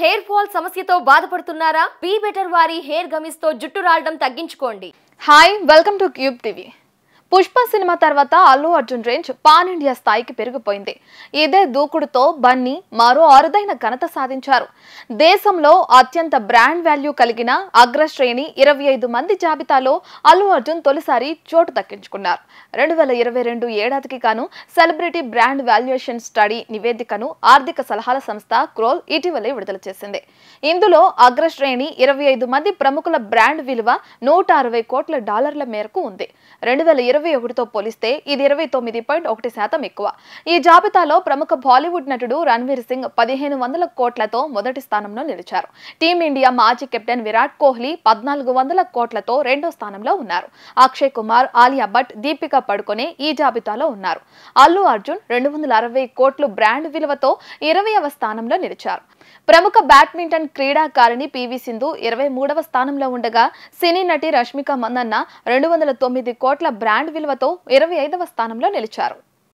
hair fall సమస్యతో బాధపడుతున్నారా be better వారి హెయిర్ గమిస్తో జుట్టు రాలడం తగ్గించుకోండి hi welcome to cube TV Pushpa cinema తర్వాత Allu Arjun range pan India స్థాయికి పెరిగిపోయింది ఇదే దూకుడుతో బన్నీ మరో అరుదైన ఘనత సాధించారు దేశంలో అత్యంత బ్రాండ్ వాల్యూ కలిగిన అగ్రశ్రేణి ఇరవై ఐదు మంది జాబితాలో అల్లు అర్జున్ తొలిసారి చోటు దక్కించుకున్నారు రెండు వేల ఇరవై రెండు ఏడాదికి గాను సెలబ్రిటీ బ్రాండ్ వాల్యుయేషన్ స్టడీ నివేదికను ఆర్థిక సలహాల సంస్థ క్రోల్ ఇటీవలే విడుదల చేసింది ఇందులో అగ్రశ్రేణి ఇరవై ఐదు మంది ప్రముఖుల బ్రాండ్ విలువ నూట అరవై కోట్ల డాలర్ల మేరకు ఉంది రెండు వేల ఇరవై ఒకటితో పోలిస్తే ఇది ఇరవై తొమ్మిది పాయింట్ ఒకటి శాతం ఎక్కువ ఈ జాబితాలో ప్రముఖ బాలీవుడ్ నటుడు రణ్వీర్ సింగ్ పదిహేను వందల కోట్లతో మొదటి స్థానంలో నిలిచారు టీమిండియా మాజీ కెప్టెన్ విరాట్ కోహ్లీ పద్నాలుగు వందల కోట్లతో రెండో స్థానంలో ఉన్నారు అక్షయ్ కుమార్ ఆలియా భట్ దీపికా పడుకొనే ఈ జాబితాలో ఉన్నారు అల్లు అర్జున్ రెండు వందల అరవై కోట్లు బ్రాండ్ విలువతో ఇరవైవ స్థానంలో నిలిచారు ప్రముఖ బ్యాడ్మింటన్ క్రీడాకారిణి పివి సింధు ఇరవై మూడవ స్థానంలో ఉండగా సినీ నటి రష్మిక మందన్న రెండు వందల తొమ్మిది కోట్ల బ్రాండ్ విలువతో ఇరవై ఐదవ స్థానంలో నిలిచారు